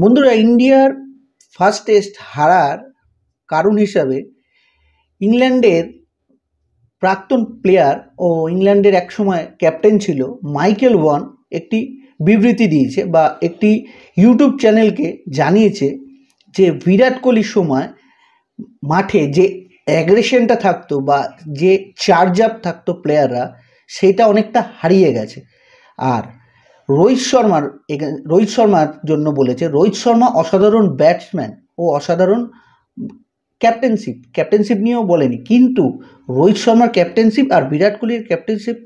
বন্ধুরা ইন্ডিয়ার first test হারার কারণ হিসাবে ইংল্যান্ডের প্রাক্তন প্লেয়ার ও ইংল্যান্ডের একসময় ক্যাপ্টেন ছিল মাইকেল ওয়ান একটি বিবৃতি দিয়েছে বা একটি ইউটিউব চ্যানেলকে জানিয়েছে যে বিরাট কোহলির সময় মাঠে যে অ্যাগ্রেশনটা থাকতো বা যে চার্জ আপ থাকতো প্লেয়াররা সেটা অনেকটা হারিয়ে গেছে আর রোহিত শর্মার রোহিত শর্মার জন্য বলেছে রোহিত শর্মা অসাধারণ ব্যাটসম্যান ও অসাধারণ ক্যাপ্টেনশিপ ক্যাপ্টেনশিপ নিয়েও বলেনি কিন্তু রোহিত শর্মার ক্যাপ্টেনশিপ আর বিরাট কোহলির ক্যাপ্টেনশিপ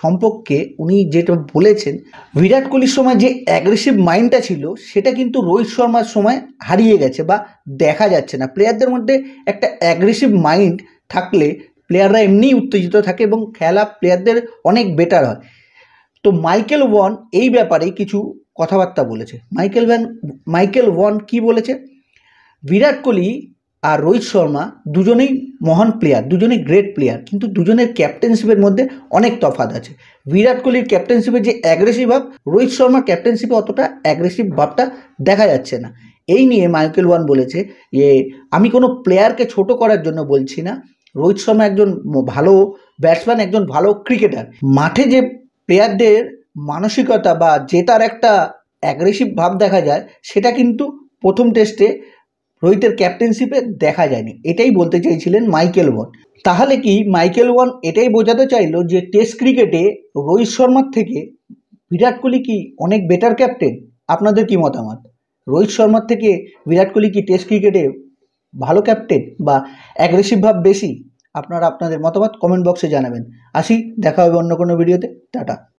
সম্পর্কে উনি যেটা বলেছেন বিরাট কোহলির সময় যে অ্যাগ্রেসিভ মাইন্ডটা ছিল সেটা কিন্তু রোহিত শর্মার সময় হারিয়ে গেছে বা দেখা যাচ্ছে না প্লেয়ারদের মধ্যে একটা অ্যাগ্রেসিভ মাইন্ড থাকলে প্লেয়াররা এমনিই উত্তেজিত থাকে এবং খেলা প্লেয়ারদের অনেক বেটার হয় তো মাইকেল ওয়ান এই ব্যাপারে কিছু কথাবার্তা বলেছে মাইকেল ভ্যান মাইকেল ওয়ান কি বলেছে বিরাট কোহলি আর রোহিত শর্মা দুজনেই মহান প্লেয়ার দুজনেই গ্রেট প্লেয়ার কিন্তু দুজনের ক্যাপ্টেনশিপের মধ্যে অনেক তফাত আছে বিরাট কোহলির ক্যাপ্টেনশিপের যে অ্যাগ্রেসিভ ভাব রোহিত শর্মার ক্যাপ্টেনশিপে অতটা অ্যাগ্রেসিভ ভাবটা দেখা যাচ্ছে না এই নিয়ে মাইকেল ওয়ান বলেছে যে আমি কোনো প্লেয়ারকে ছোট করার জন্য বলছি না রোহিত শর্মা একজন ভালো ব্যাটসম্যান একজন ভালো ক্রিকেটার মাঠে যে প্লেয়ারদের মানসিকতা বা জেতার একটা অ্যাগ্রেসিভ ভাব দেখা যায় সেটা কিন্তু প্রথম টেস্টে রোহিতের ক্যাপ্টেনশিপে দেখা যায়নি এটাই বলতে চাইছিলেন মাইকেল ওয়ান তাহলে কি মাইকেল ওয়ান এটাই বোঝাতে চাইল যে টেস্ট ক্রিকেটে রোহিত শর্মার থেকে বিরাট কোহলি কি অনেক বেটার ক্যাপ্টেন আপনাদের কি মতামত রোহিত শর্মার থেকে বিরাট কোহলি কি টেস্ট ক্রিকেটে ভালো ক্যাপ্টেন বা অ্যাগ্রেসিভ ভাব বেশি আপনারা আপনাদের মতামত কমেন্ট বক্সে জানাবেন আসি দেখা হবে অন্য কোনো ভিডিওতে টাটা